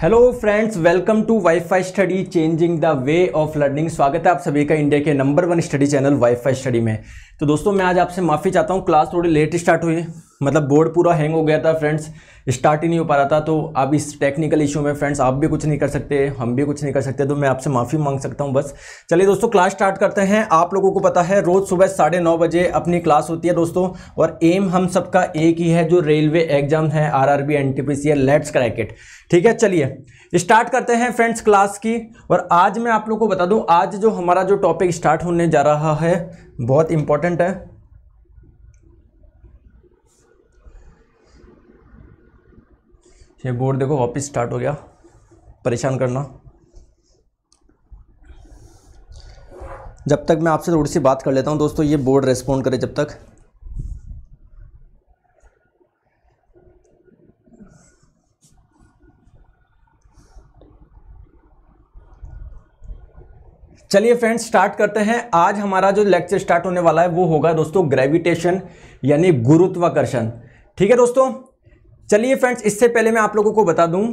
hello friends welcome to WiFi study changing the way of learning स्वागत है आप सभी का इंडिया के number one study channel WiFi study में तो दोस्तों मैं आज आपसे माफ़ी चाहता हूँ क्लास थोड़ी लेट स्टार्ट हुई है मतलब बोर्ड पूरा हैंग हो गया था फ्रेंड्स स्टार्ट ही नहीं हो पा रहा था तो अब इस टेक्निकल इशू में फ्रेंड्स आप भी कुछ नहीं कर सकते हम भी कुछ नहीं कर सकते तो मैं आपसे माफ़ी मांग सकता हूं बस चलिए दोस्तों क्लास स्टार्ट करते हैं आप लोगों को पता है रोज़ सुबह साढ़े नौ बजे अपनी क्लास होती है दोस्तों और एम हम सबका एक ही है जो रेलवे एग्जाम है R R B N T P C let's crack it ठीक है चलिए स्टार्ट करते हैं फ्रेंड्स क्लास की और आज मैं आप लोग को बता दूँ आज जो हमारा जो टॉपिक स्टार्ट होने जा रहा है बहुत इंपॉर्टेंट है ये बोर्ड देखो वापस स्टार्ट हो गया परेशान करना जब तक मैं आपसे थोड़ी सी बात कर लेता हूँ दोस्तों ये बोर्ड रेस्पॉन्ड करे जब तक चलिए फ्रेंड्स स्टार्ट करते हैं आज हमारा जो लेक्चर स्टार्ट होने वाला है वो होगा दोस्तों ग्रेविटेशन यानी गुरुत्वाकर्षण ठीक है दोस्तों चलिए फ्रेंड्स इससे पहले मैं आप लोगों को बता दूं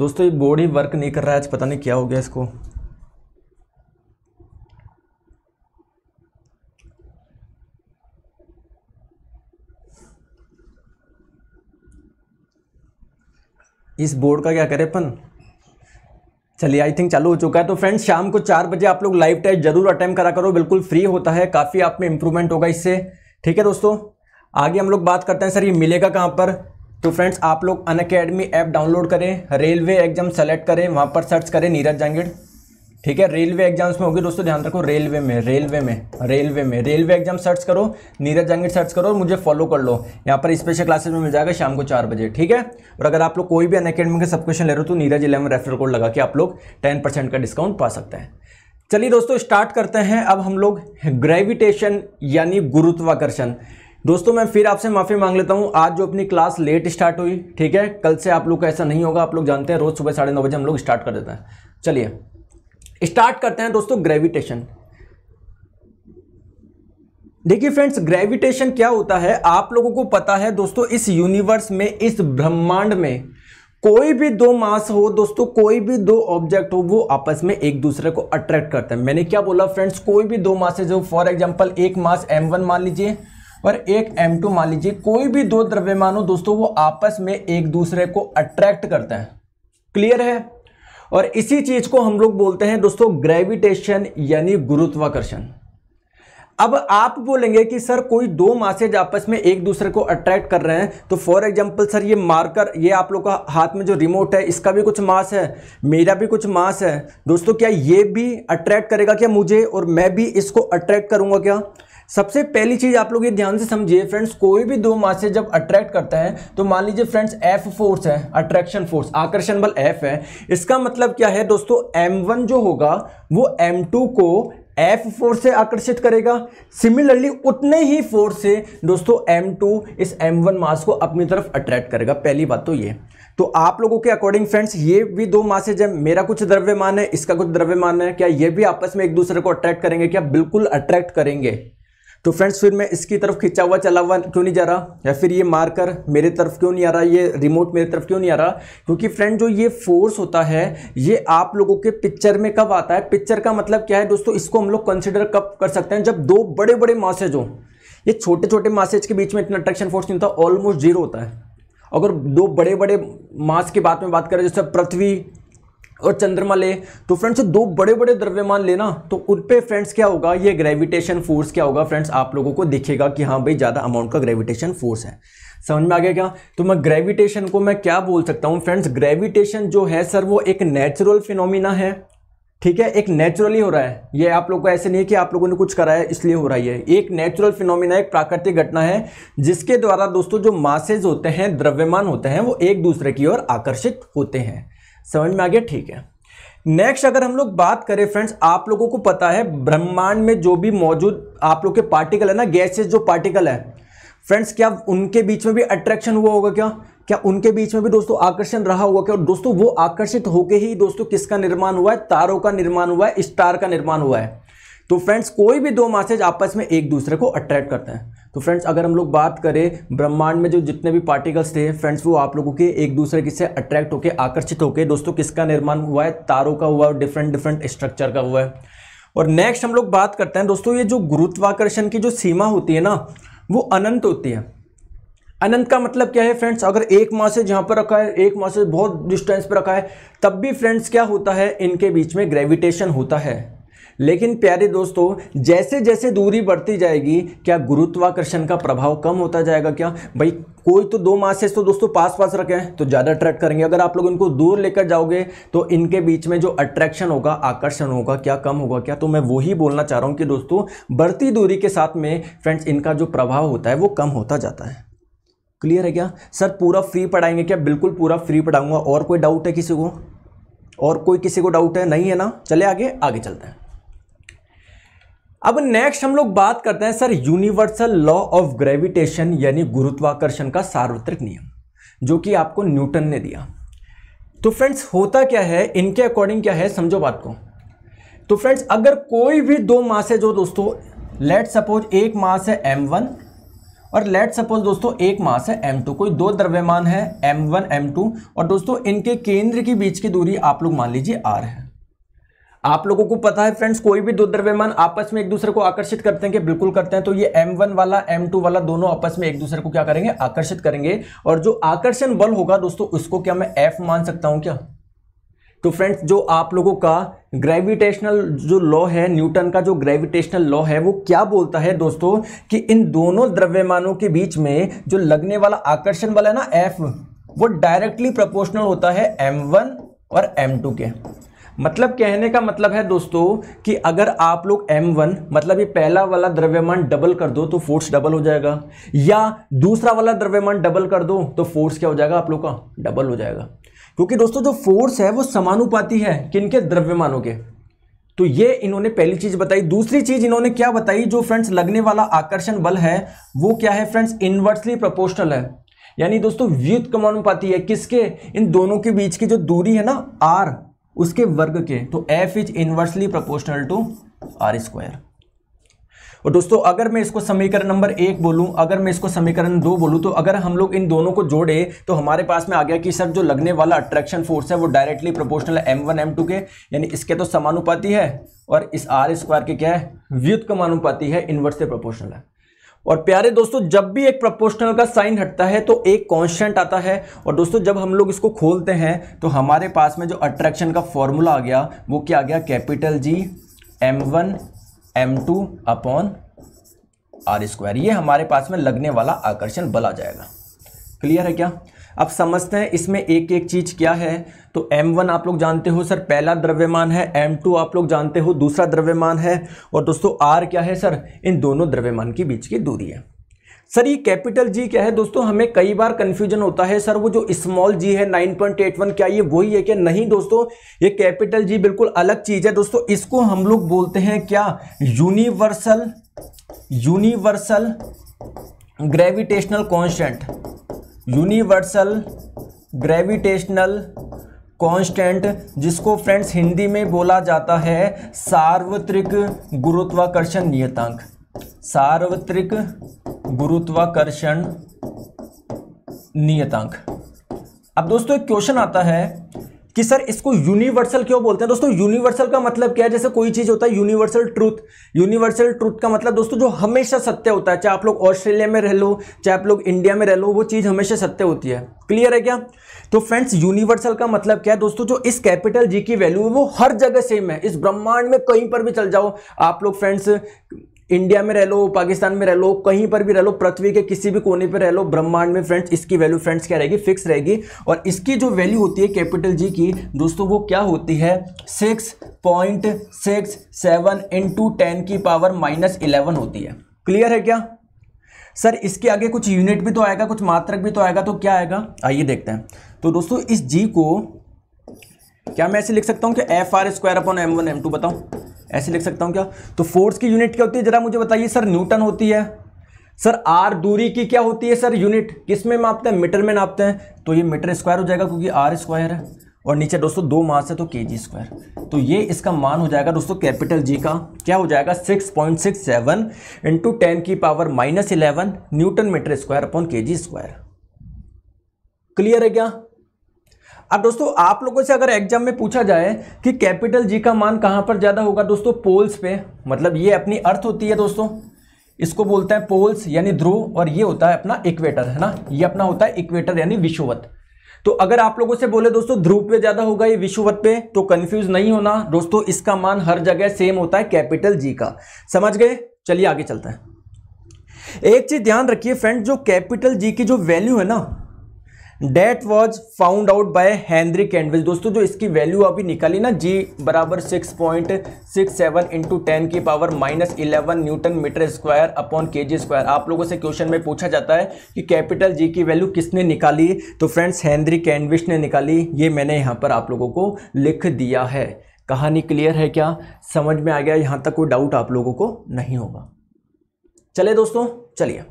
दोस्तों ये बोर्ड ही वर्क नहीं कर रहा है आज पता नहीं क्या हो गया इसको इस बोर्ड का क्या करें अपन चलिए आई थिंक चालू हो चुका है तो फ्रेंड्स शाम को चार बजे आप लोग लाइव टेस्ट जरूर अटेम्प्ट करा करो बिल्कुल फ्री होता है काफ़ी आप में इम्प्रूवमेंट होगा इससे ठीक है दोस्तों आगे हम लोग बात करते हैं सर ये मिलेगा कहाँ पर तो फ्रेंड्स आप लोग अन अकेडमी ऐप डाउनलोड करें रेलवे एग्जाम सेलेक्ट करें वहाँ पर सर्च करें नीरज जांगिड़ ठीक है रेलवे एग्जाम्स में होगी दोस्तों ध्यान रखो रेलवे में रेलवे में रेलवे में रेलवे एग्जाम सर्च करो नीरज जांगिड सर्च करो और मुझे फॉलो कर लो यहाँ पर स्पेशल क्लासेस में मिल जाएगा शाम को चार बजे ठीक है और अगर आप लोग कोई भी अनकेडमी का के सब क्वेश्चन ले रहे हो तो नीरज इलेवन रेफर कोड लगा के आप लोग टेन परसेंट का डिस्काउंट पा सकते हैं चलिए दोस्तों स्टार्ट करते हैं अब हम लोग ग्रेविटेशन यानी गुरुत्वाकर्षण दोस्तों मैं फिर आपसे माफ़ी मांग लेता हूँ आज जो अपनी क्लास लेट स्टार्ट हुई ठीक है कल से आप लोग का ऐसा नहीं होगा आप लोग जानते हैं रोज़ सुबह साढ़े नौ बजे हम लोग स्टार्ट कर देते हैं चलिए स्टार्ट करते हैं दोस्तों ग्रेविटेशन देखिए फ्रेंड्स ग्रेविटेशन क्या होता है आप लोगों को पता है दोस्तों इस यूनिवर्स में इस ब्रह्मांड में कोई भी दो मास हो दोस्तों कोई भी दो ऑब्जेक्ट हो वो आपस में एक दूसरे को अट्रैक्ट करते हैं मैंने क्या बोला फ्रेंड्स कोई भी दो मासेज हो फॉर एग्जांपल एक मास m1 मान लीजिए और एक m2 मान लीजिए कोई भी दो द्रव्यमान हो दोस्तों वो आपस में एक दूसरे को अट्रैक्ट करते हैं क्लियर है और इसी चीज को हम लोग बोलते हैं दोस्तों ग्रेविटेशन यानी गुरुत्वाकर्षण अब आप बोलेंगे कि सर कोई दो मासेज आपस में एक दूसरे को अट्रैक्ट कर रहे हैं तो फॉर एग्जांपल सर ये मार्कर ये आप लोग का हाथ में जो रिमोट है इसका भी कुछ मास है मेरा भी कुछ मास है दोस्तों क्या ये भी अट्रैक्ट करेगा क्या मुझे और मैं भी इसको अट्रैक्ट करूंगा क्या सबसे पहली चीज़ आप लोग ये ध्यान से समझिए फ्रेंड्स कोई भी दो मासे जब अट्रैक्ट करता है तो मान लीजिए फ्रेंड्स एफ फोर्स है अट्रैक्शन फोर्स आकर्षण बल एफ है इसका मतलब क्या है दोस्तों एम जो होगा वो एम को एफ फोर्स से आकर्षित करेगा सिमिलरली उतने ही फोर्स से दोस्तों एम टू इस एम वन मास को अपनी तरफ अट्रैक्ट करेगा पहली बात तो ये तो आप लोगों के अकॉर्डिंग फ्रेंड्स ये भी दो मासेज है मेरा कुछ द्रव्यमान है इसका कुछ द्रव्यमान है क्या ये भी आपस में एक दूसरे को अट्रैक्ट करेंगे क्या बिल्कुल अट्रैक्ट करेंगे तो फ्रेंड्स फिर मैं इसकी तरफ खिंचा हुआ चला हुआ क्यों नहीं जा रहा या फिर ये मारकर मेरे तरफ क्यों नहीं आ रहा ये रिमोट मेरे तरफ क्यों नहीं आ रहा क्योंकि फ्रेंड जो ये फोर्स होता है ये आप लोगों के पिक्चर में कब आता है पिक्चर का मतलब क्या है दोस्तों इसको हम लोग कंसिडर कब कर सकते हैं जब दो बड़े बड़े मासेज हों ये छोटे छोटे मासेज के बीच में इतना अट्रैक्शन फोर्स नहीं होता ऑलमोस्ट जीरो होता है अगर दो बड़े बड़े मास की बात में बात करें जैसे पृथ्वी और चंद्रमा ले तो फ्रेंड्स दो बड़े बड़े द्रव्यमान लेना तो उन पर फ्रेंड्स क्या होगा ये ग्रेविटेशन फोर्स क्या होगा फ्रेंड्स आप लोगों को दिखेगा कि हाँ भाई ज़्यादा अमाउंट का ग्रेविटेशन फोर्स है समझ में आ गया क्या तो मैं ग्रेविटेशन को मैं क्या बोल सकता हूँ फ्रेंड्स ग्रेविटेशन जो है सर वो एक नेचुरल फिनोमिना है ठीक है एक नेचुरली हो रहा है ये आप लोग को ऐसे नहीं है कि आप लोगों ने कुछ करा है इसलिए हो रहा है एक नेचुरल फिनोमिना एक प्राकृतिक घटना है जिसके द्वारा दोस्तों जो मासेज होते हैं द्रव्यमान होते हैं वो एक दूसरे की ओर आकर्षित होते हैं समझ में आ गया ठीक है नेक्स्ट अगर हम लोग बात करें फ्रेंड्स आप लोगों को पता है ब्रह्मांड में जो भी मौजूद आप लोग के पार्टिकल है ना गैसेज जो पार्टिकल है फ्रेंड्स क्या उनके बीच में भी अट्रैक्शन हुआ होगा क्या क्या उनके बीच में भी दोस्तों आकर्षण रहा होगा क्या और दोस्तों वो आकर्षित होके ही दोस्तों किसका निर्माण हुआ है तारों का निर्माण हुआ है स्टार का निर्माण हुआ है तो फ्रेंड्स कोई भी दो मासेज आपस में एक दूसरे को अट्रैक्ट करते हैं तो फ्रेंड्स अगर हम लोग बात करें ब्रह्मांड में जो जितने भी पार्टिकल्स थे फ्रेंड्स वो आप लोगों के एक दूसरे किससे अट्रैक्ट होकर आकर्षित होकर दोस्तों किसका निर्माण हुआ है तारों का हुआ है डिफरेंट डिफरेंट स्ट्रक्चर का हुआ है और नेक्स्ट हम लोग बात करते हैं दोस्तों ये जो गुरुत्वाकर्षण की जो सीमा होती है ना वो अनंत होती है अनंत का मतलब क्या है फ्रेंड्स अगर एक माह से जहाँ पर रखा है एक माह से बहुत डिस्टेंस पर रखा है तब भी फ्रेंड्स क्या होता है इनके बीच में ग्रेविटेशन होता है लेकिन प्यारे दोस्तों जैसे जैसे दूरी बढ़ती जाएगी क्या गुरुत्वाकर्षण का प्रभाव कम होता जाएगा क्या भाई कोई तो दो मासेस तो दोस्तों पास पास रखें तो ज़्यादा अट्रैक्ट करेंगे अगर आप लोग इनको दूर लेकर जाओगे तो इनके बीच में जो अट्रैक्शन होगा आकर्षण होगा क्या कम होगा क्या तो मैं वही बोलना चाह रहा हूँ कि दोस्तों बढ़ती दूरी के साथ में फ्रेंड्स इनका जो प्रभाव होता है वो कम होता जाता है क्लियर है क्या सर पूरा फ्री पढ़ाएंगे क्या बिल्कुल पूरा फ्री पढ़ाऊंगा और कोई डाउट है किसी को और कोई किसी को डाउट है नहीं है ना चले आगे आगे चलते हैं अब नेक्स्ट हम लोग बात करते हैं sir universal law of gravitation यानी गुरुत्वाकर्षण का सार्वत्रिक नियम जो कि आपको न्यूटन ने दिया तो फ्रेंड्स होता क्या है इनके अकॉर्डिंग क्या है समझो बात को तो फ्रेंड्स अगर कोई भी दो मास है जो दोस्तों लेट सपोज एक मास है एम वन और लेट सपोज दोस्तों एक मास है एम टू कोई दो द्रव्यमान है एम वन एम टू और दोस्तों इनके केंद्र के बीच की दूरी आप लोग मान लीजिए आर है आप लोगों को पता है फ्रेंड्स कोई भी दो द्रव्यमान आपस में एक दूसरे को आकर्षित करते हैं कि बिल्कुल करते हैं तो ये M1 वाला M2 वाला दोनों आपस में एक दूसरे को क्या करेंगे आकर्षित करेंगे और जो आकर्षण बल होगा दोस्तों उसको क्या मैं F मान सकता हूं क्या तो फ्रेंड्स जो आप लोगों का ग्रेविटेशनल जो लॉ है न्यूटन का जो ग्रेविटेशनल लॉ है वो क्या बोलता है दोस्तों कि इन दोनों द्रव्यमानों के बीच में जो लगने वाला आकर्षण बल है ना एफ वो डायरेक्टली प्रपोर्शनल होता है एम और एम के मतलब कहने का मतलब है दोस्तों कि अगर आप लोग M1 मतलब ये पहला वाला द्रव्यमान डबल कर दो तो फोर्स डबल हो जाएगा या दूसरा वाला द्रव्यमान डबल कर दो तो फोर्स क्या हो जाएगा आप लोग का डबल हो जाएगा क्योंकि दोस्तों जो फोर्स है वो समानुपाती है किनके द्रव्यमानों के तो ये इन्होंने पहली चीज बताई दूसरी चीज इन्होंने क्या बताई जो फ्रेंड्स लगने वाला आकर्षण बल है वो क्या है फ्रेंड्स इनवर्सली प्रोपोर्शनल है यानी दोस्तों व्युत कमानुपाती है किसके इन दोनों के बीच की जो दूरी है ना आर उसके वर्ग के तो F is inversely proportional to R square और दोस्तों अगर मैं इसको समीकरण नंबर एक बोलूं अगर मैं इसको समीकरण दो बोलूं तो अगर हम लोग इन दोनों को जोड़े तो हमारे पास में आ गया कि सर जो लगने वाला अट्रैक्शन फोर्स है वो डायरेक्टली प्रोपोर्शनल है एम वन एम टू के यानी इसके तो समानुपाती है और इस आर स्क्वायर के क्या है व्युत कमानुपाती है इनवर्सली प्रोपोर्शनल है और प्यारे दोस्तों जब भी एक प्रपोर्शनल का साइन हटता है तो एक कांस्टेंट आता है और दोस्तों जब हम लोग इसको खोलते हैं तो हमारे पास में जो अट्रैक्शन का फॉर्मूला आ गया वो क्या आ गया capital G M one M two upon R square ये हमारे पास में लगने वाला आकर्षण बल आ जाएगा क्लियर है क्या अब समझते हैं इसमें एक एक चीज़ क्या है तो M1 आप लोग जानते हो सर पहला द्रव्यमान है M2 आप लोग जानते हो दूसरा द्रव्यमान है और दोस्तों R क्या है सर इन दोनों द्रव्यमान के बीच की दूरी है सर ये कैपिटल जी क्या है दोस्तों हमें कई बार कन्फ्यूजन होता है सर वो जो स्मॉल जी है 9.81 क्या ये वही है क्या नहीं दोस्तों ये कैपिटल जी बिल्कुल अलग चीज़ है दोस्तों इसको हम लोग बोलते हैं क्या universal universal gravitational constant universal gravitational constant जिसको फ्रेंड्स हिंदी में बोला जाता है सार्वत्रिक गुरुत्वाकर्षण नियतांक सार्वत्रिक गुरुत्वाकर्षण नियतांक अब दोस्तों एक क्वेश्चन आता है कि सर इसको यूनिवर्सल क्यों बोलते हैं दोस्तों यूनिवर्सल का मतलब क्या है जैसे कोई चीज होता है यूनिवर्सल ट्रूथ यूनिवर्सल ट्रूथ का मतलब दोस्तों जो हमेशा सत्य होता है चाहे आप लोग ऑस्ट्रेलिया में रह लो चाहे आप लोग इंडिया में रह लो वो चीज हमेशा सत्य होती है क्लियर है क्या तो फ्रेंड्स यूनिवर्सल का मतलब क्या है दोस्तों जो इस कैपिटल जी की वैल्यू है वो हर जगह सेम है इस ब्रह्मांड में कहीं पर भी चल जाओ आप लोग फ्रेंड्स इंडिया में रह लो पाकिस्तान में रह लो कहीं पर भी रह लो पृथ्वी के किसी भी कोने पर रह लो ब्रह्मांड में फ्रेंड्स इसकी वैल्यू फ्रेंड्स क्या रहेगी फिक्स रहेगी और इसकी जो वैल्यू होती है कैपिटल जी की दोस्तों वो क्या होती है six point six seven into ten की पावर माइनस इलेवन होती है क्लियर है क्या सर इसके आगे कुछ यूनिट भी तो आएगा कुछ मात्रक भी तो आएगा तो क्या आएगा आइए देखते हैं तो दोस्तों इस जी को क्या मैं ऐसे लिख सकता हूँ कि F R square upon M one M two बताऊँ ऐसे लिख सकता हूँ क्या तो फोर्स की यूनिट क्या होती है जरा मुझे बताइए सर न्यूटन होती है सर आर दूरी की क्या होती है सर यूनिट किस में मापते हैं मीटर में नापते हैं तो ये मीटर स्क्वायर हो जाएगा क्योंकि आर स्क्वायर है और नीचे दोस्तों दो मास है तो के जी स्क्वायर तो ये इसका मान हो जाएगा दोस्तों कैपिटल जी का क्या हो जाएगा 6.67 point six seven into ten की power minus eleven newton meter square upon K G square clear है क्या अब दोस्तों आप लोगों से अगर एग्जाम में पूछा जाए कि कैपिटल जी का मान कहां पर ज़्यादा होगा दोस्तों पोल्स पे मतलब ये अपनी अर्थ होती है दोस्तों इसको बोलते हैं पोल्स यानी ध्रुव और ये होता है अपना इक्वेटर है ना ये अपना होता है इक्वेटर यानी विश्ववत तो अगर आप लोगों से बोले दोस्तों ध्रुव पे ज्यादा होगा ये विश्ववत पे तो कंफ्यूज नहीं होना दोस्तों इसका मान हर जगह सेम होता है कैपिटल जी का समझ गए चलिए आगे चलते हैं एक चीज ध्यान रखिए फ्रेंड जो कैपिटल जी की जो वैल्यू है ना that was found out by Henry Cavendish दोस्तों जो इसकी वैल्यू अभी निकाली ना जी बराबर six point six seven into ten की power minus eleven newton meter square upon K G square आप लोगों से क्वेश्चन में पूछा जाता है कि कैपिटल जी की वैल्यू किसने निकाली तो फ्रेंड्स हैंनरी कैंडविश ने निकाली ये मैंने यहाँ पर आप लोगों को लिख दिया है कहानी क्लियर है क्या समझ में आ गया यहाँ तक कोई डाउट आप लोगों को नहीं होगा चले दोस्तों चलिए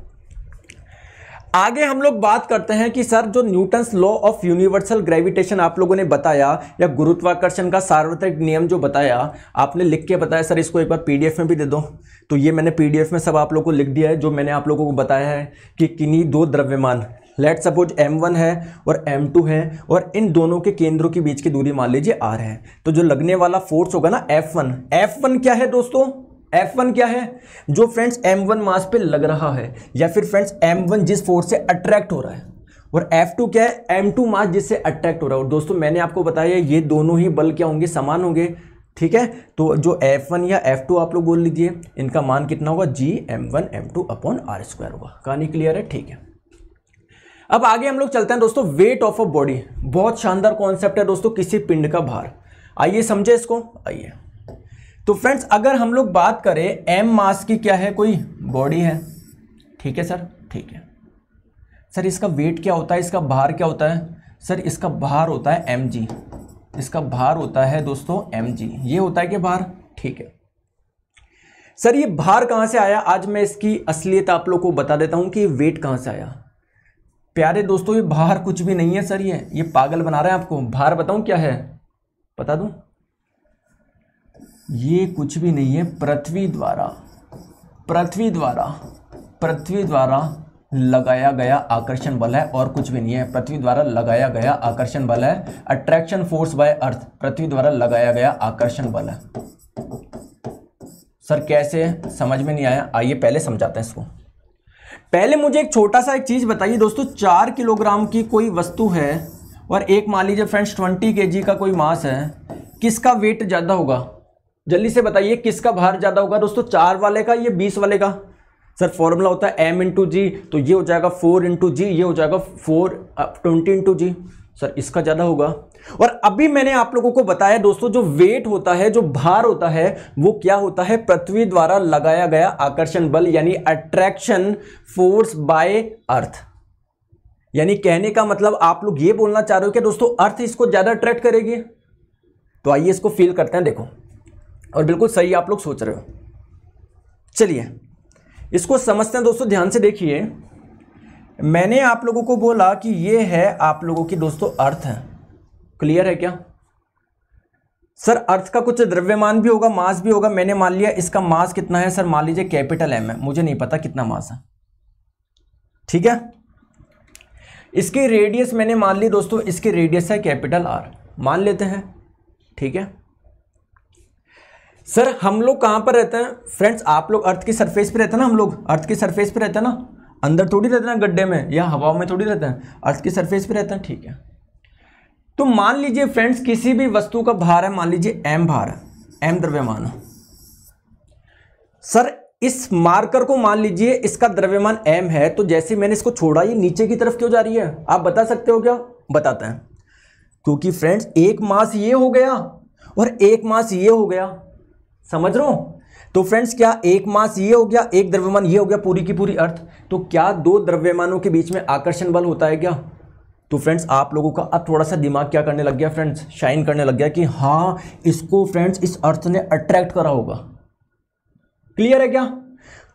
आगे हम लोग बात करते हैं कि सर जो Newton's law of universal gravitation आप लोगों ने बताया या गुरुत्वाकर्षण का सार्वत्रिक नियम जो बताया आपने लिख के बताया सर इसको एक बार पीडीएफ में भी दे दो तो ये मैंने पीडीएफ में सब आप लोगों को लिख दिया है जो मैंने आप लोगों को बताया है कि किन्हीं दो द्रव्यमान लेट सपोज m1 है और m2 है और इन दोनों के केंद्रों के बीच की दूरी मान लीजिए r है तो जो लगने वाला फोर्स होगा ना f1 f1 क्या है दोस्तों F1 क्या है जो फ्रेंड्स M1 मास पे लग रहा है या फिर फ्रेंड्स M1 जिस फोर्स से अट्रैक्ट हो रहा है और F2 क्या है M2 मास जिससे अट्रैक्ट हो रहा है और दोस्तों मैंने आपको बताया ये दोनों ही बल क्या होंगे समान होंगे ठीक है तो जो F1 या F2 आप लोग बोल लीजिए इनका मान कितना होगा G M one M two upon R square होगा कहानी क्लियर है ठीक है अब आगे हम लोग चलते हैं दोस्तों वेट ऑफ अ बॉडी बहुत शानदार कॉन्सेप्ट है दोस्तों किसी पिंड का भार आइए समझे इसको आइए तो फ्रेंड्स अगर हम लोग बात करें एम मास की क्या है कोई बॉडी है ठीक है सर ठीक है सर इसका वेट क्या होता है इसका भार क्या होता है सर इसका भार होता है एम जी इसका भार होता है दोस्तों एम जी ये होता है कि भार ठीक है सर ये भार कहाँ से आया आज मैं इसकी असलियत आप लोग को बता देता हूँ कि ये वेट कहाँ से आया प्यारे दोस्तों ये भार कुछ भी नहीं है सर ये ये पागल बना रहे हैं आपको भार बताऊँ क्या है बता दूँ ये कुछ भी नहीं है पृथ्वी द्वारा पृथ्वी द्वारा पृथ्वी द्वारा लगाया गया आकर्षण बल है और कुछ भी नहीं है पृथ्वी द्वारा लगाया गया आकर्षण बल है अट्रैक्शन फोर्स बाय अर्थ पृथ्वी द्वारा लगाया गया आकर्षण बल है सर कैसे समझ में नहीं आया आइए पहले समझाते हैं इसको पहले मुझे एक छोटा सा एक चीज़ बताइए दोस्तों चार किलोग्राम की कोई वस्तु है और एक मान लीजिए फ्रेंड्स ट्वेंटी के का कोई मास है किसका वेट ज़्यादा होगा जल्दी से बताइए किसका भार ज़्यादा होगा दोस्तों चार वाले का ये बीस वाले का सर फॉर्मूला होता है एम इंटू जी तो ये हो जाएगा फोर इंटू जी ये हो जाएगा four twenty into G sir इसका ज़्यादा होगा और अभी मैंने आप लोगों को बताया दोस्तों जो वेट होता है जो भार होता है वो क्या होता है पृथ्वी द्वारा लगाया गया आकर्षण बल यानी अट्रैक्शन फोर्स बाय अर्थ यानी कहने का मतलब आप लोग ये बोलना चाह रहे हो कि दोस्तों अर्थ इसको ज़्यादा अट्रैक्ट करेगी तो आइए इसको फील करते हैं देखो और बिल्कुल सही आप लोग सोच रहे हो चलिए इसको समझते हैं दोस्तों ध्यान से देखिए मैंने आप लोगों को बोला कि ये है आप लोगों की दोस्तों अर्थ है क्लियर है क्या सर अर्थ का कुछ द्रव्यमान भी होगा मास भी होगा मैंने मान लिया इसका मास कितना है सर मान लीजिए कैपिटल एम है मुझे नहीं पता कितना मास है ठीक है इसकी रेडियस मैंने मान ली दोस्तों इसकी रेडियस है कैपिटल आर मान लेते हैं ठीक है सर हम लोग कहाँ पर रहते हैं फ्रेंड्स आप लोग अर्थ की सरफेस पे रहते हैं ना हम लोग अर्थ की सरफेस पे रहते हैं ना अंदर थोड़ी रहते हैं गड्ढे में या हवाओं में थोड़ी रहते हैं अर्थ की सरफेस पे रहते हैं ठीक है तो मान लीजिए फ्रेंड्स किसी भी वस्तु का भार है मान लीजिए एम भार है एम द्रव्यमान सर इस मार्कर को मान लीजिए इसका द्रव्यमान एम है तो जैसे मैंने इसको छोड़ा ये नीचे की तरफ क्यों जा रही है आप बता सकते हो क्या बताते हैं क्योंकि फ्रेंड्स एक मास ये हो गया और एक मास ये हो गया समझ रहा हूं तो फ्रेंड्स क्या एक मास ये हो गया एक द्रव्यमान ये हो गया पूरी की पूरी अर्थ तो क्या दो द्रव्यमानों के बीच में आकर्षण बल होता है क्या तो फ्रेंड्स आप लोगों का अब थोड़ा सा दिमाग क्या करने लग गया फ्रेंड्स शाइन करने लग गया कि हाँ इसको फ्रेंड्स इस अर्थ ने अट्रैक्ट करा होगा क्लियर है क्या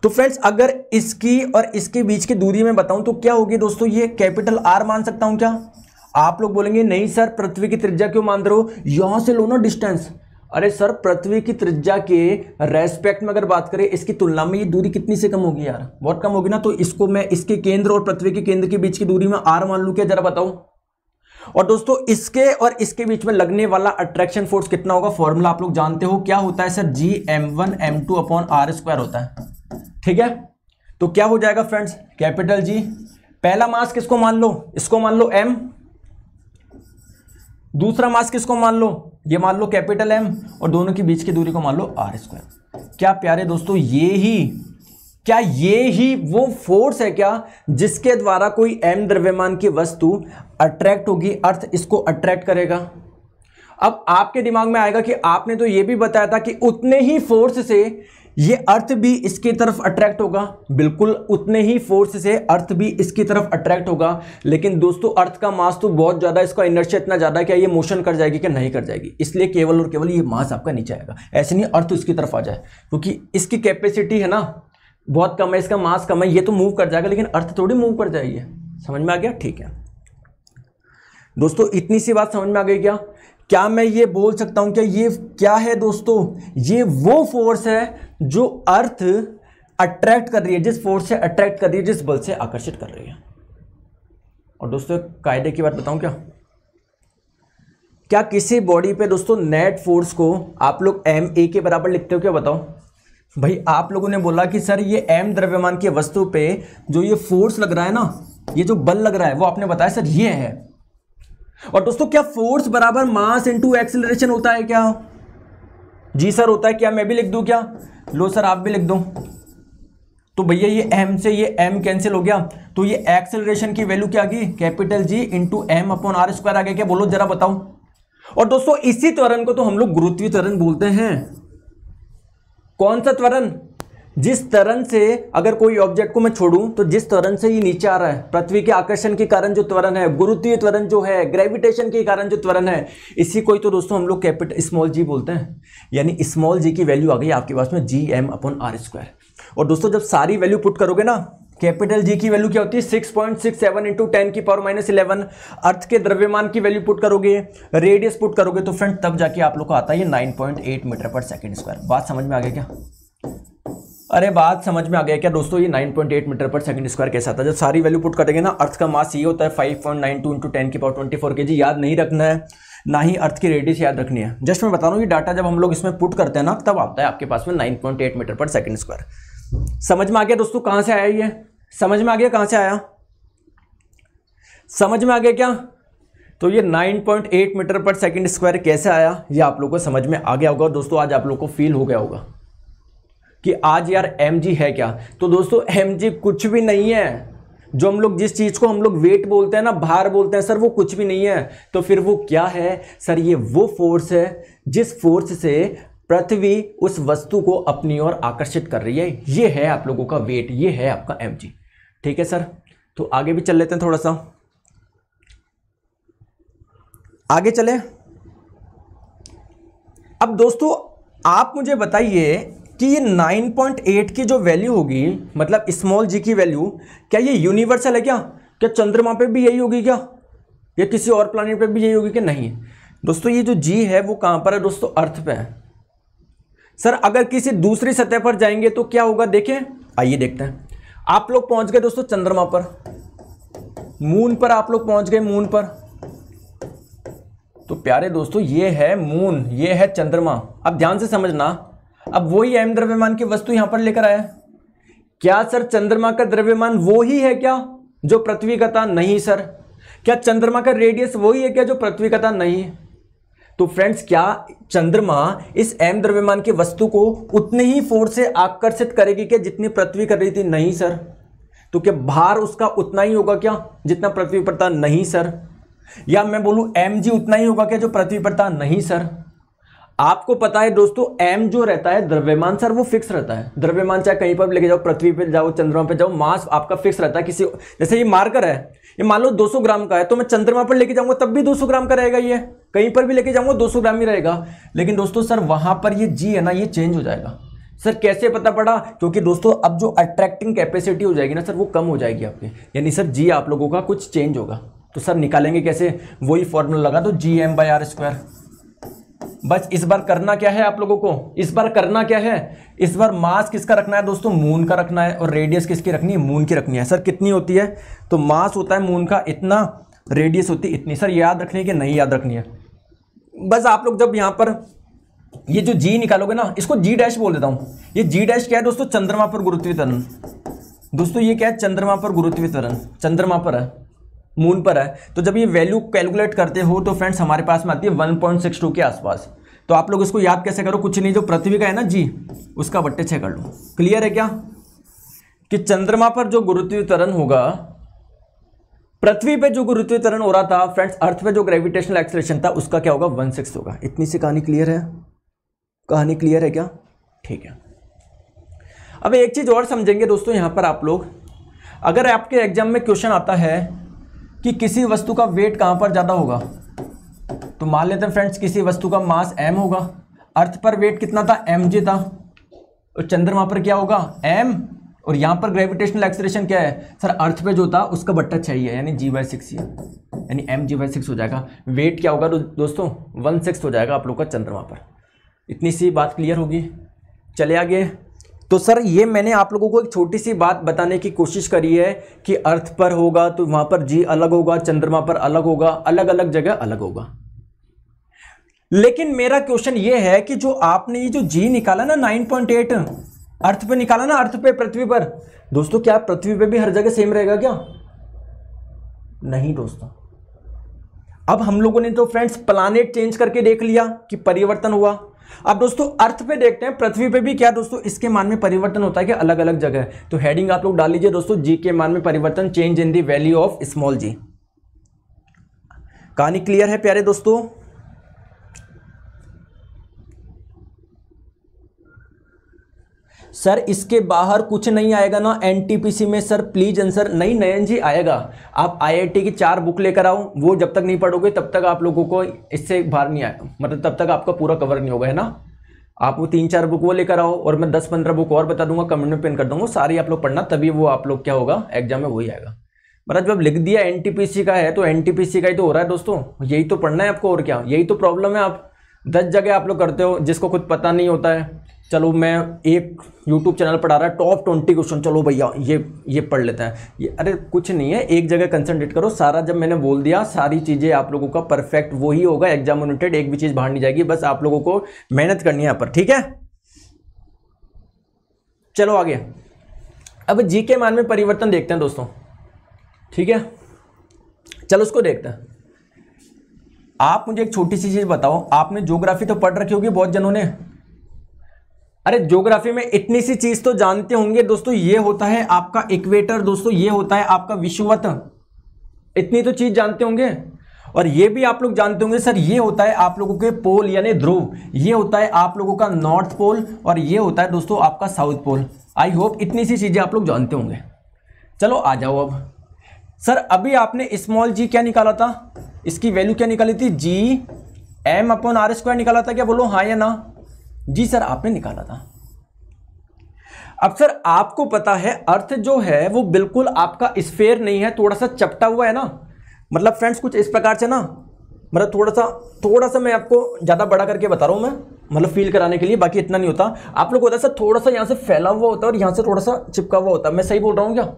तो फ्रेंड्स अगर इसकी और इसके बीच की दूरी में बताऊं तो क्या होगी दोस्तों ये कैपिटल आर मान सकता हूं क्या आप लोग बोलेंगे नहीं सर पृथ्वी की त्रिज्या क्यों मान रहे हो यहां से लो ना डिस्टेंस अरे सर पृथ्वी की त्रिज्या के रेस्पेक्ट में अगर बात करें इसकी तुलना में ये दूरी कितनी से कम होगी यार बहुत कम होगी ना तो इसको मैं इसके केंद्र और पृथ्वी के केंद्र के बीच की दूरी में आर मान लू क्या जरा बताऊं और दोस्तों इसके और इसके बीच में लगने वाला अट्रैक्शन फोर्स कितना होगा फॉर्मूला आप लोग जानते हो क्या होता है sir G M one M two upon R square होता है ठीक है तो क्या हो जाएगा फ्रेंड्स कैपिटल जी पहला मास किसको मान लो इसको मान लो एम दूसरा मास किसको मान लो ये मान लो कैपिटल एम और दोनों के बीच की दूरी को मान लो आर स्क्वायर क्या प्यारे दोस्तों ये ही क्या ये ही वो फोर्स है क्या जिसके द्वारा कोई एम द्रव्यमान की वस्तु अट्रैक्ट होगी अर्थ इसको अट्रैक्ट करेगा अब आपके दिमाग में आएगा कि आपने तो ये भी बताया था कि उतने ही फोर्स से ये अर्थ भी इसकी तरफ अट्रैक्ट होगा बिल्कुल उतने ही फोर्स से अर्थ भी इसकी तरफ अट्रैक्ट होगा लेकिन दोस्तों अर्थ का मास तो बहुत ज़्यादा इसका इनर्शिया इतना ज़्यादा क्या ये मोशन कर जाएगी क्या नहीं कर जाएगी इसलिए केवल और केवल ये मास आपका नीचे आएगा ऐसे नहीं अर्थ उसकी तरफ आ जाए क्योंकि तो इसकी कैपेसिटी है ना बहुत कम है इसका मास कम है ये तो मूव कर जाएगा लेकिन अर्थ थोड़ी मूव कर जाएगी समझ में आ गया ठीक है दोस्तों इतनी सी बात समझ में आ गई क्या क्या मैं ये बोल सकता हूँ क्या ये क्या है दोस्तों ये वो फोर्स है जो अर्थ अट्रैक्ट कर रही है जिस फोर्स से अट्रैक्ट कर रही है जिस बल से आकर्षित कर रही है और दोस्तों कायदे की बात बताऊं क्या क्या किसी बॉडी पे दोस्तों नेट फोर्स को आप लोग एम ए के बराबर लिखते हो क्या बताओ भाई आप लोगों ने बोला कि सर ये एम द्रव्यमान की वस्तु पे जो ये फोर्स लग रहा है ना ये जो बल लग रहा है वो आपने बताया सर ये है और दोस्तों क्या फोर्स बराबर मास इंटू एक्सिलेशन होता है क्या जी सर होता है क्या मैं भी लिख दूँ क्या लो सर आप भी लिख दो तो भैया ये एम से ये एम कैंसिल हो गया तो ये एक्सेलरेशन की वैल्यू क्या आ capital G into M upon R square आ गया क्या बोलो जरा बताओ और दोस्तों इसी त्वरण को तो हम लोग गुरुत्वीय त्वरण बोलते हैं कौन सा त्वरण जिस तरण से अगर कोई ऑब्जेक्ट को मैं छोड़ूं तो जिस त्वरण से ये नीचे आ रहा है पृथ्वी के आकर्षण के कारण जो त्वरण है गुरुत्वीय त्वरण जो है ग्रेविटेशन के कारण जो त्वरण है इसी को ही तो दोस्तों हम लोग कैपिटल स्मॉल जी बोलते हैं यानी स्मॉल जी की वैल्यू आ गई आपके पास में G M upon R square और दोस्तों जब सारी वैल्यू पुट करोगे ना कैपिटल जी की वैल्यू क्या होती है six point six seven into ten की पावर माइनस इलेवन अर्थ के द्रव्यमान की वैल्यू पुट करोगे रेडियस पुट करोगे तो फ्रेंड तब जाके आप लोग को आता है nine point eight meter per second square बात समझ में आ गया क्या अरे बात समझ में आ गया क्या दोस्तों ये 9.8 मीटर पर सेकंड स्क्वायर कैसा था जब सारी वैल्यू पुट करेंगे ना अर्थ का मास ये होता है 5.92 पॉइंट इंटू टेन की पावर 24 जी याद नहीं रखना है ना ही अर्थ की रेडियस याद रखनी है जस्ट मैं बता रहा हूँ ये डाटा जब हम लोग इसमें पुट करते हैं ना तब आता है आपके पास में nine meter per second square समझ में आ गया दोस्तों कहाँ से आया ये समझ में आ गया कहाँ से आया समझ में आ गया क्या तो ये 9.8 मीटर पर सेकंड स्क्वायर कैसे आया ये आप लोग को समझ में आ गया होगा दोस्तों आज आप लोग को फील हो गया होगा कि आज यार एम है क्या तो दोस्तों एम कुछ भी नहीं है जो हम लोग जिस चीज़ को हम लोग वेट बोलते हैं ना भार बोलते हैं सर वो कुछ भी नहीं है तो फिर वो क्या है सर ये वो फोर्स है जिस फोर्स से पृथ्वी उस वस्तु को अपनी ओर आकर्षित कर रही है ये है आप लोगों का वेट ये है आपका एम ठीक है सर तो आगे भी चल लेते हैं थोड़ा सा आगे चले अब दोस्तों आप मुझे बताइए कि ये 9.8 की जो वैल्यू होगी मतलब स्मॉल जी की वैल्यू क्या ये यूनिवर्सल है क्या क्या चंद्रमा पे भी यही होगी क्या या किसी और प्लानिट पे भी यही होगी कि नहीं दोस्तों ये जो जी है वो कहाँ पर है दोस्तों अर्थ पे है सर अगर किसी दूसरी सतह पर जाएंगे तो क्या होगा देखें आइए देखते हैं आप लोग पहुंच गए दोस्तों चंद्रमा पर मून पर आप लोग पहुंच गए मून पर तो प्यारे दोस्तों ये है मून ये है चंद्रमा अब ध्यान से समझना अब वही एम द्रव्यमान की वस्तु यहां पर लेकर आया क्या सर चंद्रमा का द्रव्यमान वो ही है क्या जो पृथ्वी का था नहीं सर क्या चंद्रमा का रेडियस वही है क्या जो पृथ्वी का था नहीं है तो फ्रेंड्स क्या चंद्रमा इस एम द्रव्यमान की वस्तु को उतने ही फोर्स से आकर्षित करेगी क्या जितनी पृथ्वी कर रही थी नहीं सर तो क्या भार उसका उतना ही होगा क्या जितना पृथ्वी पर था नहीं सर या मैं बोलूं एम जी उतना ही होगा क्या जो पृथ्वी पर था नहीं सर आपको पता है दोस्तों एम जो रहता है द्रव्यमान सर वो फिक्स रहता है द्रव्यमान चाहे कहीं पर लेके जाओ पृथ्वी पे जाओ चंद्रमा पे जाओ मास आपका फिक्स रहता है किसी जैसे ये मार्कर है ये मान लो 200 ग्राम का है तो मैं चंद्रमा पर लेके जाऊंगा तब भी 200 ग्राम का रहेगा ये कहीं पर भी लेके जाऊंगा दो ग्राम ही रहेगा लेकिन दोस्तों सर वहां पर ये जी है ना ये चेंज हो जाएगा सर कैसे पता पड़ा क्योंकि दोस्तों अब जो अट्रैक्टिंग कैपेसिटी हो जाएगी ना सर वो कम हो जाएगी आपकी यानी सर जी आप लोगों का कुछ चेंज होगा तो सर निकालेंगे कैसे वही फॉर्मूला लगा दो G M by R square बस इस बार करना क्या है आप लोगों को इस बार करना क्या है इस बार मास किसका रखना है दोस्तों मून का रखना है और रेडियस किसकी रखनी है मून की रखनी है सर कितनी होती है तो मास होता है मून का इतना रेडियस होती है इतनी सर याद रखनी है कि नहीं याद रखनी है बस आप लोग जब यहाँ पर ये जो जी निकालोगे ना इसको जी डैश बोल देता हूँ ये जी डैश क्या है दोस्तों चंद्रमा पर गुरुत्वीय तरण दोस्तों ये क्या है चंद्रमा पर गुरुत्वीय तरण चंद्रमा पर है मून पर है तो जब ये वैल्यू कैलकुलेट करते हो तो फ्रेंड्स हमारे पास में आती है 1.62 के आसपास तो आप लोग इसको याद कैसे करो कुछ नहीं जो पृथ्वी का है ना जी उसका बट्टे छः कर लो क्लियर है क्या कि चंद्रमा पर जो तरण होगा पृथ्वी पे जो तरण हो रहा था फ्रेंड्स अर्थ पे जो ग्रेविटेशनल एक्सलेशन था उसका क्या होगा वन सिक्स होगा इतनी सी कहानी क्लियर है कहानी क्लियर है क्या ठीक है अब एक चीज़ और समझेंगे दोस्तों यहाँ पर आप लोग अगर आपके एग्जाम में क्वेश्चन आता है कि किसी वस्तु का वेट कहाँ पर ज़्यादा होगा तो मान लेते हैं फ्रेंड्स किसी वस्तु का मास एम होगा अर्थ पर वेट कितना था एम जे था और चंद्रमा पर क्या होगा एम और यहाँ पर ग्रेविटेशनल एक्सलेशन क्या है सर अर्थ पे जो था उसका बट्टा चाहिए यानी जी बाई सिक्स यानी एम जी बाई सिक्स हो जाएगा वेट क्या होगा दोस्तों वन सिक्स हो जाएगा आप लोग का चंद्रमा पर इतनी सी बात क्लियर होगी चले आगे तो सर ये मैंने आप लोगों को एक छोटी सी बात बताने की कोशिश करी है कि अर्थ पर होगा तो वहां पर जी अलग होगा चंद्रमा पर अलग होगा अलग अलग जगह अलग होगा लेकिन मेरा क्वेश्चन ये है कि जो आपने ये जो जी निकाला ना 9.8 अर्थ पे निकाला ना अर्थ पे पृथ्वी पर दोस्तों क्या पृथ्वी पे भी हर जगह सेम रहेगा क्या नहीं दोस्तों अब हम लोगों ने तो फ्रेंड्स प्लानिट चेंज करके देख लिया कि परिवर्तन हुआ अब दोस्तों अर्थ पे देखते हैं पृथ्वी पे भी क्या दोस्तों इसके मान में परिवर्तन होता है कि अलग अलग जगह तो हेडिंग आप लोग डाल लीजिए दोस्तों जी के मान में परिवर्तन change in value of small G कहानी क्लियर है प्यारे दोस्तों सर इसके बाहर कुछ नहीं आएगा ना एनटीपीसी में सर प्लीज आंसर नहीं नयन जी आएगा आप आईआईटी की चार बुक लेकर आओ वो जब तक नहीं पढ़ोगे तब तक आप लोगों को इससे बाहर नहीं आए मतलब तब तक आपका पूरा कवर नहीं होगा है ना आप वो तीन चार बुक वो लेकर आओ और मैं दस पंद्रह बुक और बता दूंगा कमेंट में पिन कर दूंगा सारी आप लोग पढ़ना तभी वो आप लोग क्या होगा एग्जाम में वही आएगा मतलब जब लिख दिया एन का है तो एन का ही तो हो रहा है दोस्तों यही तो पढ़ना है आपको और क्या यही तो प्रॉब्लम है आप दस जगह आप लोग करते हो जिसको खुद पता नहीं होता है चलो मैं एक यूट्यूब चैनल पर आ रहा है टॉप ट्वेंटी क्वेश्चन चलो भैया ये ये पढ़ लेते हैं ये अरे कुछ नहीं है एक जगह कंसनट्रेट करो सारा जब मैंने बोल दिया सारी चीज़ें आप लोगों का परफेक्ट वही होगा एग्जाम रिलेटेड एक भी चीज़ बाहर नहीं जाएगी बस आप लोगों को मेहनत करनी है यहाँ पर ठीक है चलो आगे अब जी के मान में परिवर्तन देखते हैं दोस्तों ठीक है चलो उसको देखते हैं आप मुझे एक छोटी सी चीज़ बताओ आपने ज्योग्राफी तो पढ़ रखी होगी बहुत जनों ने अरे ज्योग्राफी में इतनी सी चीज तो जानते होंगे दोस्तों ये होता है आपका इक्वेटर दोस्तों ये होता है आपका विश्ववत इतनी तो चीज जानते होंगे और ये भी आप लोग जानते होंगे सर ये होता है आप लोगों के पोल यानी ध्रुव ये होता है आप लोगों का नॉर्थ पोल और ये होता है दोस्तों आपका साउथ पोल आई होप इतनी सी चीज़ें आप लोग जानते होंगे चलो आ जाओ अब सर अभी आपने स्मॉल जी क्या निकाला था इसकी वैल्यू क्या निकाली थी G M upon R square निकाला था क्या बोलो हाँ या ना जी सर आपने निकाला था अब सर आपको पता है अर्थ जो है वो बिल्कुल आपका स्फेयर नहीं है थोड़ा सा चपटा हुआ है ना मतलब फ्रेंड्स कुछ इस प्रकार से ना मतलब थोड़ा सा थोड़ा सा मैं आपको ज़्यादा बड़ा करके बता रहा हूँ मैं मतलब फील कराने के लिए बाकी इतना नहीं होता आप लोग होता सर थोड़ा सा यहाँ से फैला हुआ होता है और यहाँ से थोड़ा सा चिपका हुआ होता है मैं सही बोल रहा हूँ क्या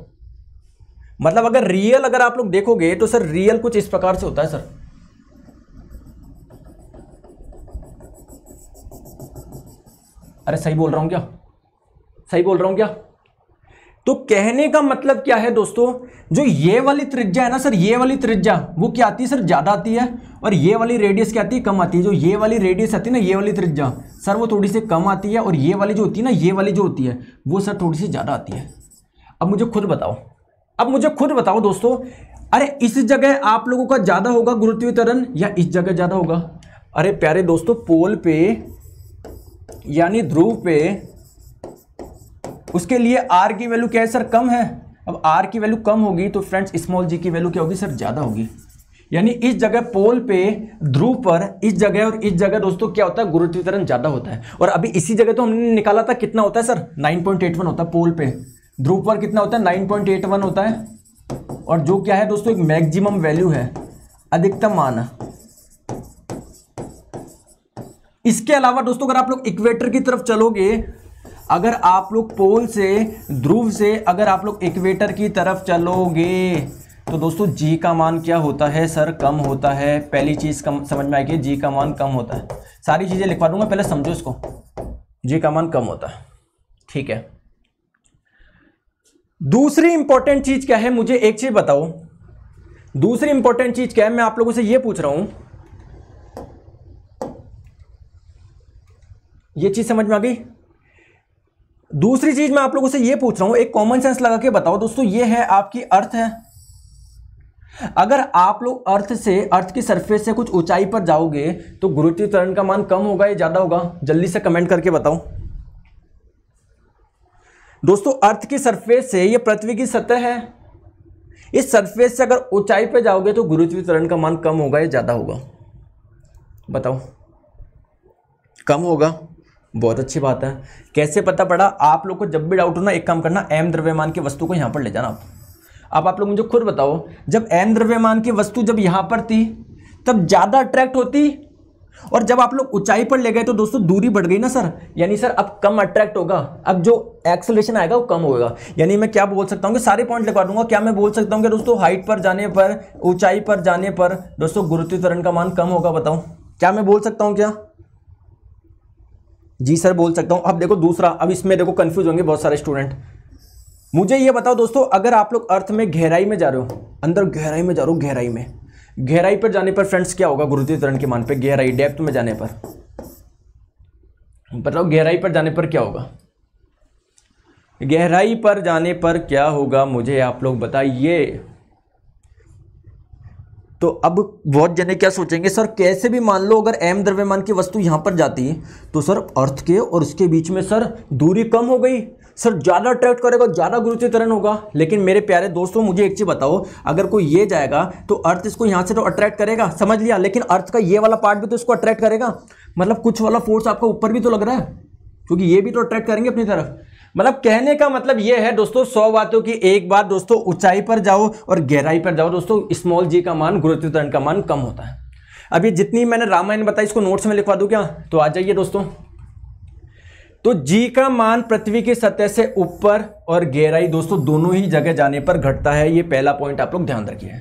मतलब अगर रियल अगर आप लोग देखोगे तो सर रियल कुछ इस प्रकार से होता है सर अरे सही बोल रहा हूं क्या सही बोल रहा हूं क्या तो कहने का मतलब क्या है दोस्तों जो ये वाली त्रिज्या है ना सर ये वाली त्रिज्या वो क्या आती है सर ज़्यादा आती है और ये वाली रेडियस क्या आती है कम आती है जो ये वाली रेडियस आती है ना ये वाली त्रिज्या सर वो थोड़ी सी कम आती है और ये वाली जो होती है ना ये वाली जो होती है वो सर थोड़ी सी ज़्यादा आती है अब मुझे खुद बताओ अब मुझे खुद बताओ दोस्तों अरे इस जगह आप लोगों का ज़्यादा होगा गुरुत्वीकरण या इस जगह ज़्यादा होगा अरे प्यारे दोस्तों पोल पे यानी ध्रुव पे उसके लिए आर की वैल्यू क्या है सर कम है अब आर की वैल्यू कम होगी तो फ्रेंड्स स्मॉल जी की वैल्यू क्या होगी सर ज़्यादा होगी यानी इस जगह पोल पे ध्रुव पर इस जगह और इस जगह दोस्तों क्या होता है गुरुत्वीकरण ज़्यादा होता है और अभी इसी जगह तो हमने निकाला था कितना होता है सर 9.81 होता है पोल पे ध्रुव पर कितना होता है 9.81 होता है और जो क्या है दोस्तों एक मैक्सिमम वैल्यू है अधिकतम मान इसके अलावा दोस्तों अगर आप लोग इक्वेटर की तरफ चलोगे अगर आप लोग पोल से ध्रुव से अगर आप लोग इक्वेटर की तरफ चलोगे तो दोस्तों जी का मान क्या होता है सर कम होता है पहली चीज़ कम समझ में आएगी जी का मान कम होता है सारी चीज़ें लिखवा दूंगा पहले समझो इसको जी का मान कम होता है ठीक है दूसरी इंपॉर्टेंट चीज़ क्या है मुझे एक चीज़ बताओ दूसरी इंपॉर्टेंट चीज़ क्या है मैं आप लोगों से यह पूछ रहा हूं ये चीज़ समझ में आ गई दूसरी चीज़ मैं आप लोगों से ये पूछ रहा हूं एक कॉमन सेंस लगा के बताओ दोस्तों ये है आपकी अर्थ है अगर आप लोग अर्थ से अर्थ की सरफेस से कुछ ऊंचाई पर जाओगे तो गुरुत्व त्वरण का मान कम होगा या ज़्यादा होगा जल्दी से कमेंट करके बताओ दोस्तों अर्थ की सरफेस से ये पृथ्वी की सतह है इस सरफेस से अगर ऊंचाई पर जाओगे तो गुरुत्व त्वरण का मान कम होगा या ज़्यादा होगा बताओ कम होगा बहुत अच्छी बात है कैसे पता पड़ा आप लोग को जब भी डाउट हो ना एक काम करना एम द्रव्यमान की वस्तु को यहाँ पर ले जाना आप अब आप लोग मुझे खुद बताओ जब एम द्रव्यमान की वस्तु जब यहाँ पर थी तब ज़्यादा अट्रैक्ट होती और जब आप लोग ऊंचाई पर ले गए तो दोस्तों दूरी बढ़ गई ना सर यानी सर अब कम अट्रैक्ट होगा अब जो एक्सलेशन आएगा वो कम होगा यानी मैं क्या बोल सकता हूँ कि सारे पॉइंट लगा दूंगा क्या मैं बोल सकता हूँ कि दोस्तों हाइट पर जाने पर ऊंचाई पर जाने पर दोस्तों गुरुत्वीकरण का मान कम होगा बताऊँ क्या मैं बोल सकता हूँ क्या जी सर बोल सकता हूँ अब देखो दूसरा अब इसमें देखो कन्फ्यूज होंगे बहुत सारे स्टूडेंट मुझे ये बताओ दोस्तों अगर आप लोग अर्थ में गहराई में जा रहे हो अंदर गहराई में जा रहे हो गहराई में गहराई पर जाने पर फ्रेंड्स क्या होगा तरण के मान पर गहराई डेप्थ में जाने पर बताओ गहराई पर जाने पर क्या होगा गहराई पर जाने पर क्या होगा मुझे आप लोग बताइए तो अब बहुत जने क्या सोचेंगे सर कैसे भी मान लो अगर एम द्रव्यमान की वस्तु यहाँ पर जाती है तो सर अर्थ के और उसके बीच में सर दूरी कम हो गई सर ज़्यादा अट्रैक्ट करेगा ज़्यादा गुरुत्वीकरण होगा लेकिन मेरे प्यारे दोस्तों मुझे एक चीज़ बताओ अगर कोई ये जाएगा तो अर्थ इसको यहाँ से तो अट्रैक्ट करेगा समझ लिया लेकिन अर्थ का ये वाला पार्ट भी तो इसको अट्रैक्ट करेगा मतलब कुछ वाला फोर्स आपका ऊपर भी तो लग रहा है क्योंकि ये भी तो अट्रैक्ट करेंगे अपनी तरफ मतलब कहने का मतलब यह है दोस्तों सौ बातों की एक बात दोस्तों ऊंचाई पर जाओ और गहराई पर जाओ दोस्तों स्मॉल जी का मान गुरुत्वाकर्षण का मान कम होता है अभी जितनी मैंने रामायण बताई इसको नोट्स में लिखवा दू क्या तो आ जाइए दोस्तों तो जी का मान पृथ्वी की सतह से ऊपर और गहराई दोस्तों दोनों ही जगह जाने पर घटता है यह पहला पॉइंट आप लोग ध्यान रखिए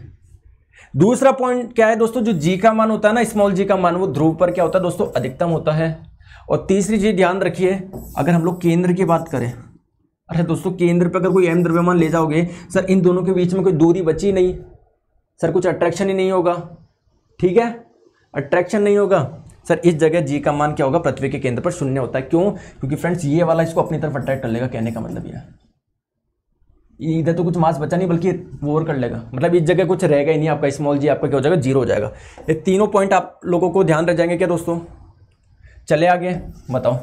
दूसरा पॉइंट क्या है दोस्तों जो जी का मान होता है ना स्मॉल जी का मान वो ध्रुव पर क्या होता है दोस्तों अधिकतम होता है और तीसरी चीज़ ध्यान रखिए अगर हम लोग केंद्र की बात करें अरे अच्छा दोस्तों केंद्र पर अगर कोई एम द्रव्यमान ले जाओगे सर इन दोनों के बीच में कोई दूरी बची नहीं सर कुछ अट्रैक्शन ही नहीं होगा ठीक है अट्रैक्शन नहीं होगा सर इस जगह जी का मान क्या होगा पृथ्वी के केंद्र पर शून्य होता है क्यों क्योंकि फ्रेंड्स ये वाला इसको अपनी तरफ अट्रैक्ट कर लेगा कहने का मतलब यह इधर तो कुछ मास बचा नहीं बल्कि ओवर कर लेगा मतलब इस जगह कुछ रहेगा ही नहीं आपका स्मॉल जी आपका क्या हो जाएगा जीरो हो जाएगा ये तीनों पॉइंट आप लोगों को ध्यान रह जाएंगे क्या दोस्तों चले आगे बताओ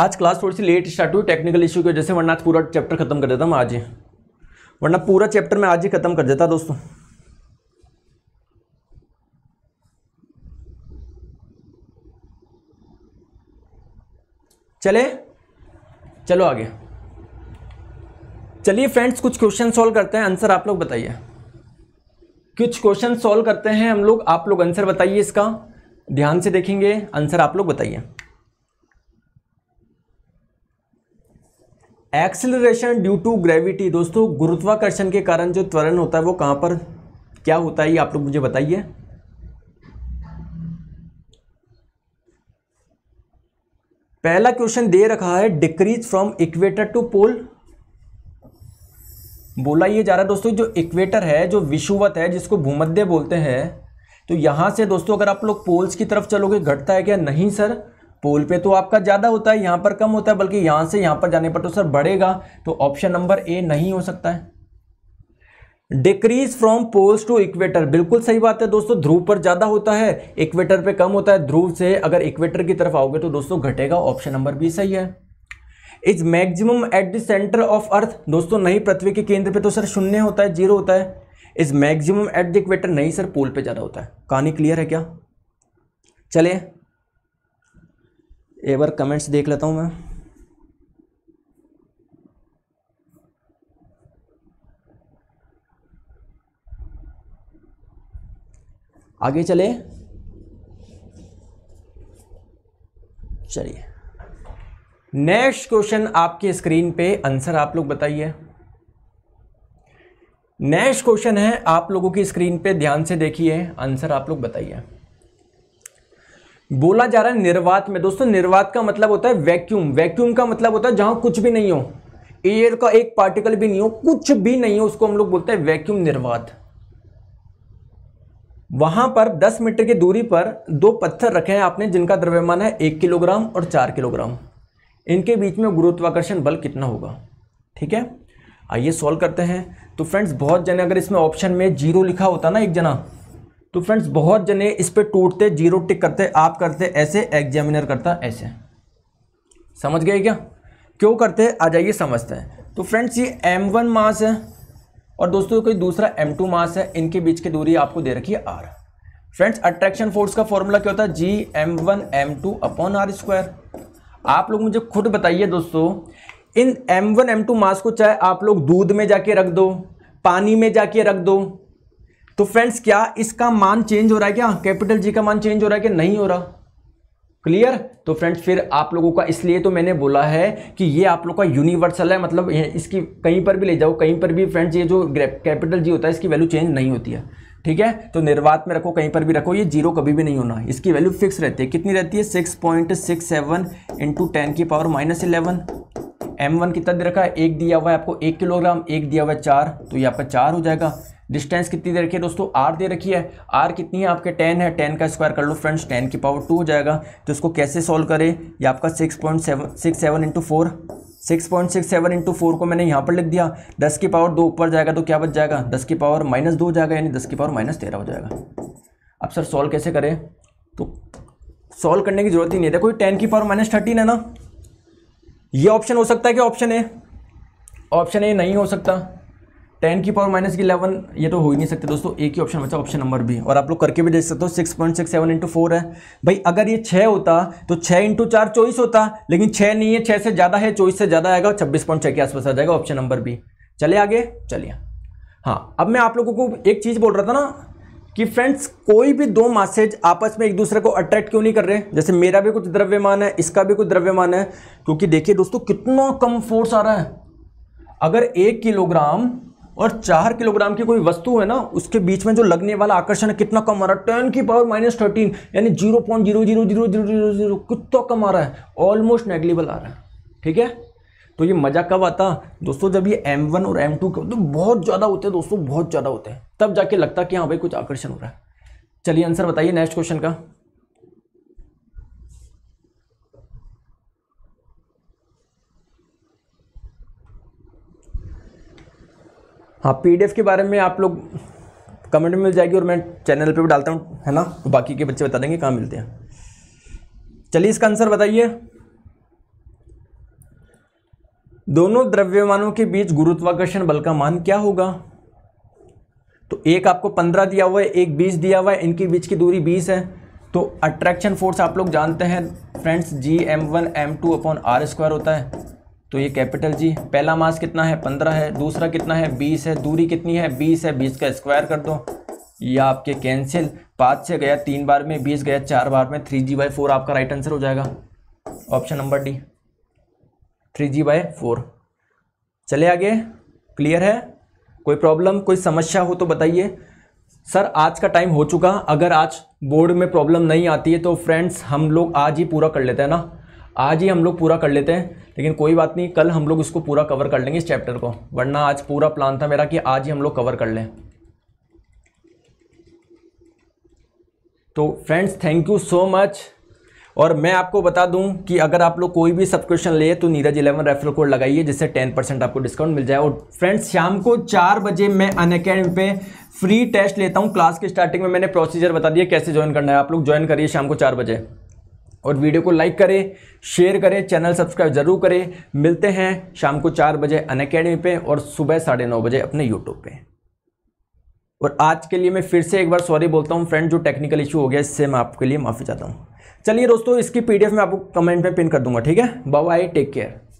आज क्लास थोड़ी सी लेट स्टार्ट हुई टेक्निकल इशू की वजह से वरना पूरा चैप्टर खत्म कर देता मैं आज ही वरना पूरा चैप्टर मैं आज ही खत्म कर देता दोस्तों चले चलो आगे चलिए फ्रेंड्स कुछ क्वेश्चन सॉल्व करते हैं आंसर आप लोग बताइए कुछ क्वेश्चन सॉल्व करते हैं हम लोग आप लोग आंसर बताइए इसका ध्यान से देखेंगे आंसर आप लोग बताइए एक्सेलरेशन ड्यू टू ग्रेविटी दोस्तों गुरुत्वाकर्षण के कारण जो त्वरण होता है वो कहां पर क्या होता है आप लोग मुझे बताइए पहला क्वेश्चन दे रखा है decrease from equator to pole बोला ये जा रहा है दोस्तों जो इक्वेटर है जो विषुवत है जिसको भूमध्य बोलते हैं तो यहाँ से दोस्तों अगर आप लोग पोल्स की तरफ चलोगे घटता है क्या नहीं सर पोल पे तो आपका ज़्यादा होता है यहाँ पर कम होता है बल्कि यहाँ से यहाँ पर जाने पर तो सर बढ़ेगा तो ऑप्शन नंबर ए नहीं हो सकता है decrease from poles to equator बिल्कुल सही बात है दोस्तों ध्रुव पर ज़्यादा होता है इक्वेटर पे कम होता है ध्रुव से अगर इक्वेटर की तरफ आओगे तो दोस्तों घटेगा ऑप्शन नंबर बी सही है is maximum at the centre of earth दोस्तों नहीं पृथ्वी के केंद्र पे तो सर शून्य होता है जीरो होता है is maximum at the equator नहीं सर पोल पे ज़्यादा होता है कहानी क्लियर है क्या चले एक बार कमेंट्स देख लेता हूँ मैं आगे चले चलिए नेक्स्ट क्वेश्चन आपकी स्क्रीन पे आंसर आप लोग बताइए नेक्स्ट क्वेश्चन है आप लोगों की स्क्रीन पे ध्यान से देखिए आंसर आप लोग बताइए बोला जा रहा है निर्वात में दोस्तों निर्वात का मतलब होता है वैक्यूम वैक्यूम का मतलब होता है जहां कुछ भी नहीं हो एयर का एक पार्टिकल भी नहीं हो कुछ भी नहीं हो उसको हम लोग बोलते हैं वैक्यूम निर्वात वहां पर 10 मीटर की दूरी पर दो पत्थर रखे हैं आपने जिनका द्रव्यमान है एक किलोग्राम और चार किलोग्राम इनके बीच में गुरुत्वाकर्षण बल कितना होगा ठीक है आइए सॉल्व करते हैं तो फ्रेंड्स बहुत जने अगर इसमें ऑप्शन में जीरो लिखा होता ना एक जना तो फ्रेंड्स बहुत जने इस पर टूटते जीरो टिक करते आप करते ऐसे एग्जामिनर करता ऐसे समझ गए क्या क्यों करते आ जाइए समझते हैं तो फ्रेंड्स ये एम वन मास है और दोस्तों कोई दूसरा एम टू मास है इनके बीच की दूरी आपको दे रखी है आर फ्रेंड्स अट्रैक्शन फोर्स का फॉर्मूला क्या होता है G M one M two upon R square आप लोग मुझे खुद बताइए दोस्तों इन M one M two mass को चाहे आप लोग दूध में जाके रख दो पानी में जाके रख दो तो फ्रेंड्स क्या इसका मान चेंज हो रहा है क्या कैपिटल जी का मान चेंज हो रहा है कि नहीं हो रहा क्लियर तो फ्रेंड्स फिर आप लोगों का इसलिए तो मैंने बोला है कि ये आप लोग का यूनिवर्सल है मतलब इसकी कहीं पर भी ले जाओ कहीं पर भी फ्रेंड्स ये जो कैपिटल जी होता है इसकी वैल्यू चेंज नहीं होती है ठीक है तो निर्वात में रखो कहीं पर भी रखो ये जीरो कभी भी नहीं होना इसकी वैल्यू फिक्स रहती है कितनी रहती है six point six seven into ten की power minus eleven M one कितना दे रखा है एक दिया हुआ है आपको एक किलोग्राम एक दिया हुआ है चार तो ये आपका चार हो जाएगा डिस्टेंस कितनी दे रखी है दोस्तों आर दे रखी है आर कितनी है आपके टेन है टेन का स्क्वायर कर लो फ्रेंड्स टेन की पावर टू हो जाएगा तो इसको कैसे सॉल्व करें ये आपका six point seven six seven into four six point six seven into four को मैंने यहाँ पर लिख दिया दस की पावर दो ऊपर जाएगा तो क्या बच जाएगा दस की पावर माइनस दो हो जाएगा यानी दस की पावर माइनस तेरह हो जाएगा अब सर सॉल्व कैसे करें तो सॉल्व करने की जरूरत ही नहीं है देखो टेन की पावर माइनस थर्टीन है ना ये ऑप्शन हो सकता है कि ऑप्शन ए ऑप्शन ए नहीं हो सकता टेन की पावर माइनस की इलेवन ये तो हो ही नहीं सकते दोस्तों एक ही ऑप्शन बचा ऑप्शन नंबर बी और आप लोग करके भी देख सकते हो six point six seven into four है भाई अगर ये छः होता तो छः इंटू चार चौबीस होता लेकिन छः नहीं है छः से ज़्यादा है चौबीस से ज़्यादा आएगा छब्बीस पॉइंट छः के आसपास आ जाएगा ऑप्शन नंबर बी चले आगे चलिए हाँ अब मैं आप लोगों को एक चीज़ बोल रहा था ना कि फ्रेंड्स कोई भी दो मासेज आपस में एक दूसरे को अट्रैक्ट क्यों नहीं कर रहे जैसे मेरा भी कुछ द्रव्यमान है इसका भी कुछ द्रव्यमान है क्योंकि देखिए दोस्तों कितना कम फोर्स आ रहा है अगर एक किलोग्राम और चार किलोग्राम की कोई वस्तु है ना उसके बीच में जो लगने वाला आकर्षण है कितना कम आ रहा है टेन की पावर माइनस थर्टीन यानी zero point zero zero zero zero zero zero कितना कम आ रहा है ऑलमोस्ट नेगलिबल आ रहा है ठीक है तो ये मज़ा कब आता दोस्तों जब ये एम वन और एम टू के तो बहुत ज़्यादा होते हैं दोस्तों बहुत ज़्यादा होते हैं तब जाके लगता कि हाँ भाई कुछ आकर्षण हो रहा है चलिए आंसर बताइए नेक्स्ट क्वेश्चन का हाँ पीडीएफ के बारे में आप लोग कमेंट में मिल जाएगी और मैं चैनल पे भी डालता हूँ है ना तो बाकी के बच्चे बता देंगे कहाँ मिलते हैं चलिए इसका आंसर बताइए दोनों द्रव्यमानों के बीच गुरुत्वाकर्षण बल का मान क्या होगा तो एक आपको पंद्रह दिया हुआ है एक बीस दिया हुआ है इनके बीच की दूरी बीस है तो अट्रैक्शन फोर्स आप लोग जानते हैं friends G M one M two upon R square होता है तो ये कैपिटल जी पहला मास कितना है पंद्रह है दूसरा कितना है बीस है दूरी कितनी है बीस है बीस का स्क्वायर कर दो ये आपके कैंसिल पाँच से गया तीन बार में बीस गया चार बार में थ्री जी बाई फोर आपका राइट आंसर हो जाएगा option number D three G by four चले आगे क्लियर है कोई प्रॉब्लम कोई समस्या हो तो बताइए सर आज का टाइम हो चुका अगर आज बोर्ड में प्रॉब्लम नहीं आती है तो फ्रेंड्स हम लोग आज ही पूरा कर लेते हैं ना आज ही हम लोग पूरा कर लेते हैं लेकिन कोई बात नहीं कल हम लोग इसको पूरा कवर कर लेंगे इस चैप्टर को वरना आज पूरा प्लान था मेरा कि आज ही हम लोग कवर कर लें तो friends thank you so much और मैं आपको बता दूं कि अगर आप लोग कोई भी सब्सक्रिप्शन ले तो नीरज इलेवन रेफरल कोड लगाइए जिससे टेन परसेंट आपको डिस्काउंट मिल जाए और फ्रेंड्स शाम को चार बजे मैं अन अकेडमी पे फ्री टेस्ट लेता हूँ क्लास की स्टार्टिंग में मैंने प्रोसीजर बता दिया कैसे ज्वाइन करना है आप लोग ज्वाइन करिए शाम को चार बजे और वीडियो को लाइक करें शेयर करें चैनल सब्सक्राइब जरूर करें मिलते हैं शाम को चार बजे अन अकेडमी पे और सुबह साढ़े नौ बजे अपने यूट्यूब पे और आज के लिए मैं फिर से एक बार सॉरी बोलता हूँ फ्रेंड जो टेक्निकल इशू हो गया इससे मैं आपके लिए माफ़ी चाहता हूँ चलिए दोस्तों इसकी पीडीएफ मैं आपको कमेंट में पिन कर दूंगा ठीक है बाय टेक केयर